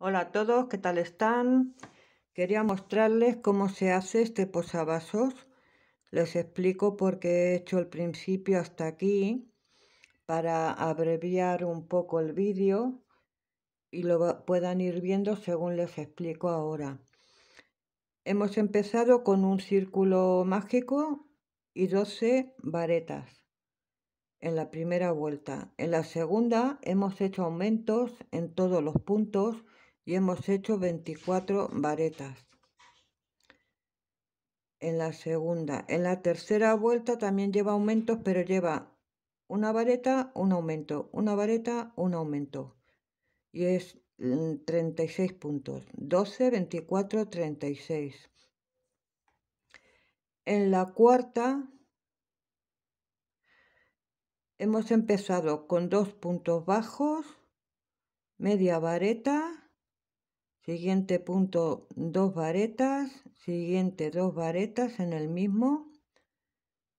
Hola a todos, ¿qué tal están? Quería mostrarles cómo se hace este posavasos. Les explico por qué he hecho el principio hasta aquí para abreviar un poco el vídeo y lo puedan ir viendo según les explico ahora. Hemos empezado con un círculo mágico y 12 varetas en la primera vuelta. En la segunda hemos hecho aumentos en todos los puntos y hemos hecho 24 varetas en la segunda. En la tercera vuelta también lleva aumentos, pero lleva una vareta, un aumento, una vareta, un aumento. Y es 36 mm, puntos. 12, 24, 36. En la cuarta hemos empezado con dos puntos bajos, media vareta siguiente punto dos varetas siguiente dos varetas en el mismo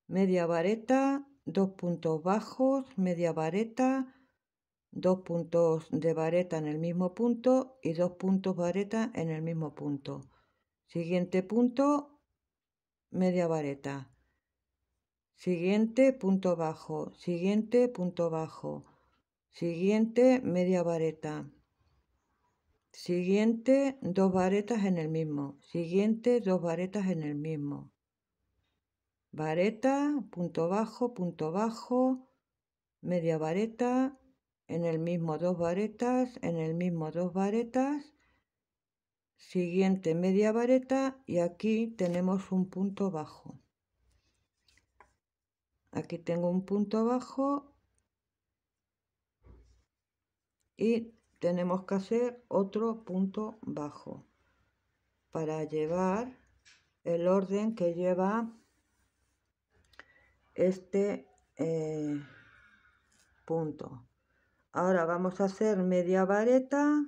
media vareta dos puntos bajos media vareta dos puntos de vareta en el mismo punto y dos puntos vareta en el mismo punto siguiente punto media vareta siguiente punto bajo siguiente punto bajo siguiente media vareta Siguiente, dos varetas en el mismo. Siguiente, dos varetas en el mismo. Vareta, punto bajo, punto bajo, media vareta, en el mismo dos varetas, en el mismo dos varetas, siguiente media vareta y aquí tenemos un punto bajo. Aquí tengo un punto bajo y tenemos que hacer otro punto bajo para llevar el orden que lleva este eh, punto ahora vamos a hacer media vareta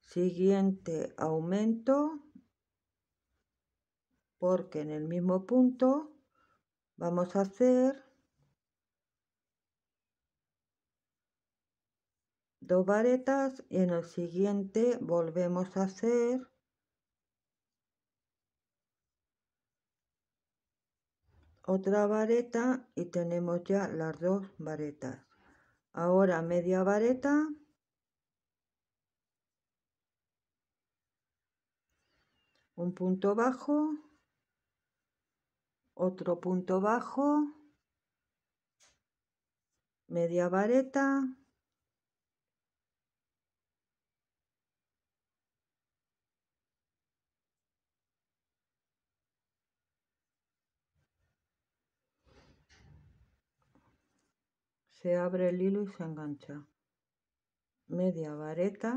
siguiente aumento porque en el mismo punto vamos a hacer dos varetas y en el siguiente volvemos a hacer otra vareta y tenemos ya las dos varetas ahora media vareta un punto bajo otro punto bajo media vareta se abre el hilo y se engancha media vareta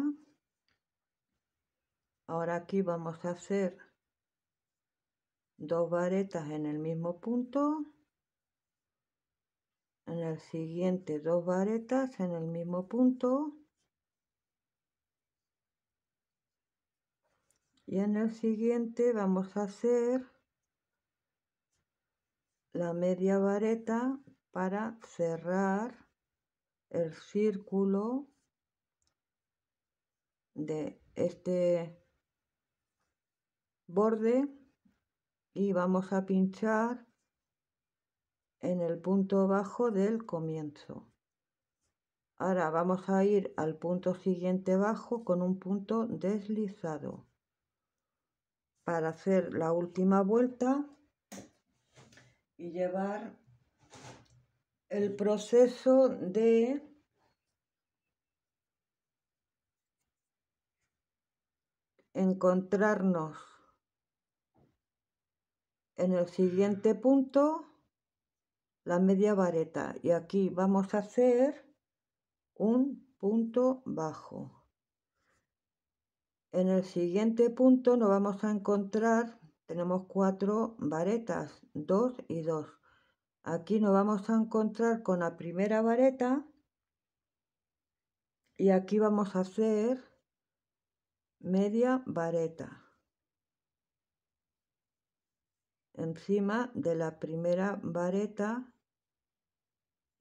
ahora aquí vamos a hacer dos varetas en el mismo punto en el siguiente dos varetas en el mismo punto y en el siguiente vamos a hacer la media vareta para cerrar el círculo de este borde y vamos a pinchar en el punto bajo del comienzo ahora vamos a ir al punto siguiente bajo con un punto deslizado para hacer la última vuelta y llevar el proceso de encontrarnos en el siguiente punto la media vareta y aquí vamos a hacer un punto bajo en el siguiente punto nos vamos a encontrar tenemos cuatro varetas dos y dos Aquí nos vamos a encontrar con la primera vareta y aquí vamos a hacer media vareta encima de la primera vareta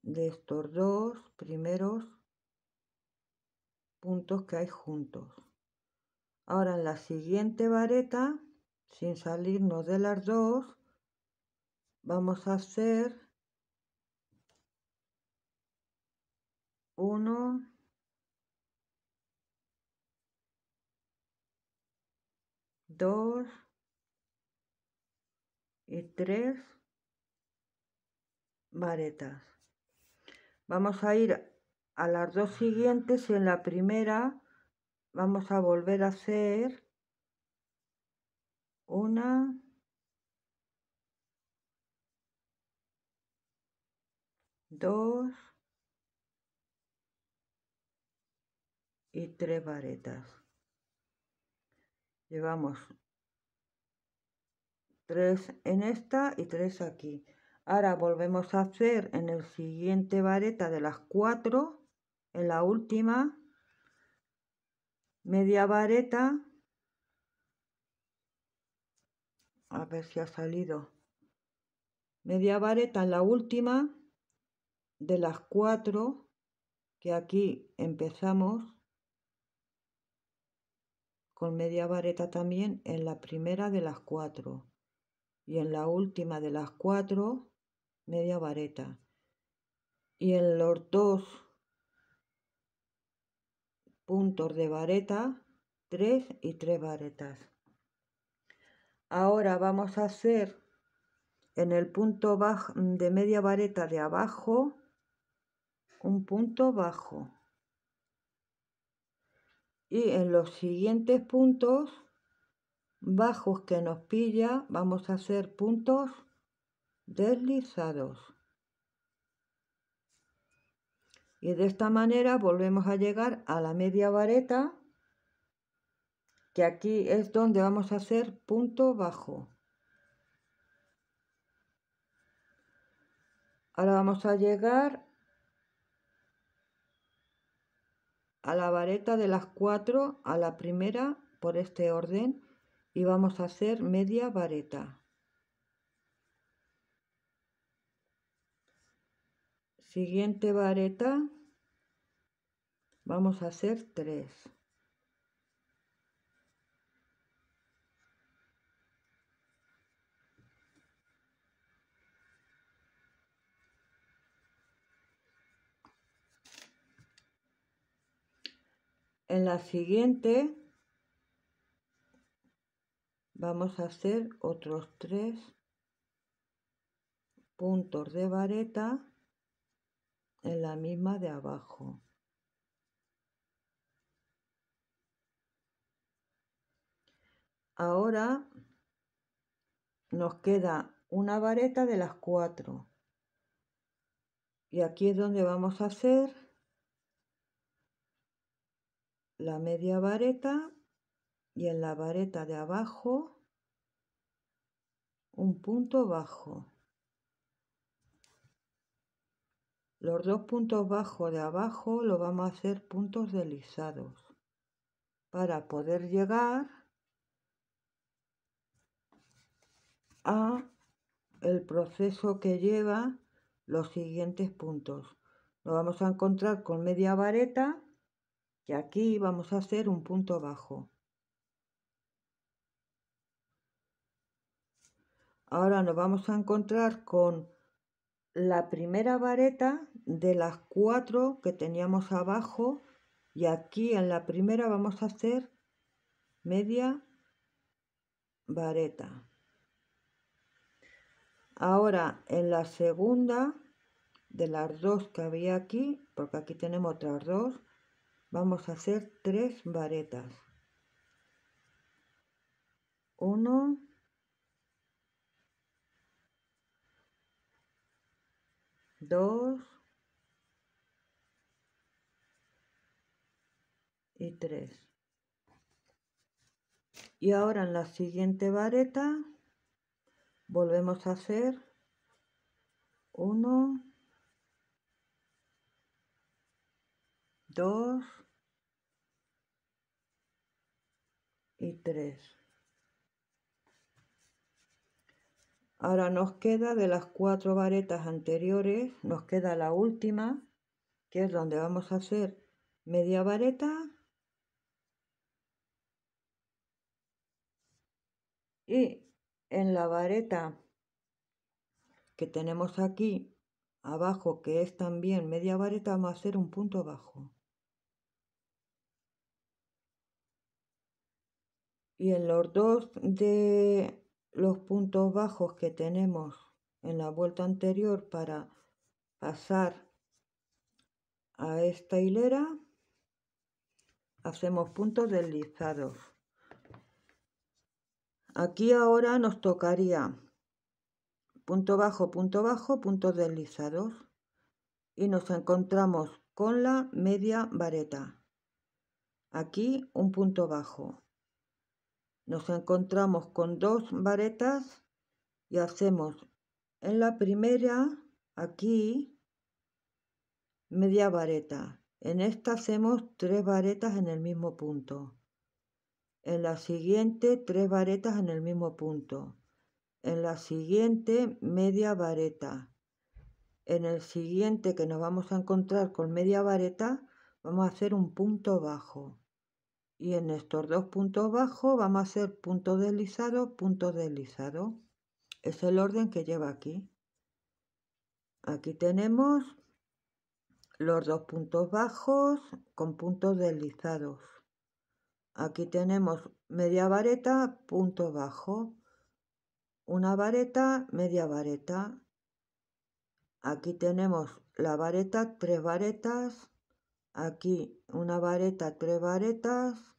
de estos dos primeros puntos que hay juntos ahora en la siguiente vareta sin salirnos de las dos vamos a hacer uno dos y tres varetas vamos a ir a las dos siguientes y en la primera vamos a volver a hacer una dos y tres varetas llevamos tres en esta y tres aquí ahora volvemos a hacer en el siguiente vareta de las cuatro en la última media vareta a ver si ha salido media vareta en la última de las cuatro que aquí empezamos con media vareta también en la primera de las cuatro y en la última de las cuatro media vareta y en los dos puntos de vareta tres y tres varetas ahora vamos a hacer en el punto de media vareta de abajo un punto bajo. Y en los siguientes puntos bajos que nos pilla vamos a hacer puntos deslizados. Y de esta manera volvemos a llegar a la media vareta, que aquí es donde vamos a hacer punto bajo. Ahora vamos a llegar a la vareta de las cuatro a la primera por este orden y vamos a hacer media vareta. Siguiente vareta vamos a hacer tres. en la siguiente vamos a hacer otros tres puntos de vareta en la misma de abajo ahora nos queda una vareta de las cuatro y aquí es donde vamos a hacer la media vareta y en la vareta de abajo un punto bajo. Los dos puntos bajos de abajo lo vamos a hacer puntos deslizados para poder llegar a el proceso que lleva los siguientes puntos. Lo vamos a encontrar con media vareta y aquí vamos a hacer un punto bajo. Ahora nos vamos a encontrar con la primera vareta de las cuatro que teníamos abajo y aquí en la primera vamos a hacer media vareta. Ahora en la segunda de las dos que había aquí, porque aquí tenemos otras dos, vamos a hacer tres varetas 1 2 y 3 y ahora en la siguiente vareta volvemos a hacer 1 2 y 3. Ahora nos queda de las cuatro varetas anteriores, nos queda la última, que es donde vamos a hacer media vareta y en la vareta que tenemos aquí abajo que es también media vareta vamos a hacer un punto abajo y en los dos de los puntos bajos que tenemos en la vuelta anterior para pasar a esta hilera hacemos puntos deslizados aquí ahora nos tocaría punto bajo punto bajo puntos deslizados y nos encontramos con la media vareta aquí un punto bajo nos encontramos con dos varetas y hacemos en la primera aquí media vareta. En esta hacemos tres varetas en el mismo punto. En la siguiente tres varetas en el mismo punto. En la siguiente media vareta. En el siguiente que nos vamos a encontrar con media vareta vamos a hacer un punto bajo y en estos dos puntos bajos vamos a hacer punto deslizado, punto deslizado. Es el orden que lleva aquí. Aquí tenemos los dos puntos bajos con puntos deslizados. Aquí tenemos media vareta, punto bajo. Una vareta, media vareta. Aquí tenemos la vareta, tres varetas, aquí una vareta, tres varetas,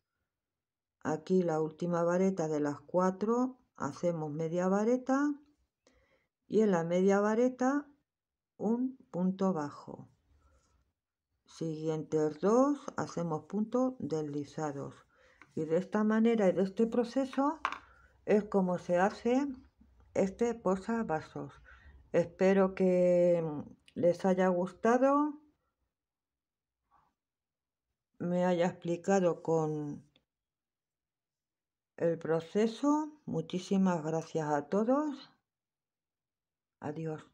aquí la última vareta de las cuatro, hacemos media vareta y en la media vareta un punto bajo. Siguientes dos hacemos puntos deslizados. Y de esta manera y de este proceso es como se hace este posavasos. Espero que les haya gustado me haya explicado con el proceso. Muchísimas gracias a todos. Adiós.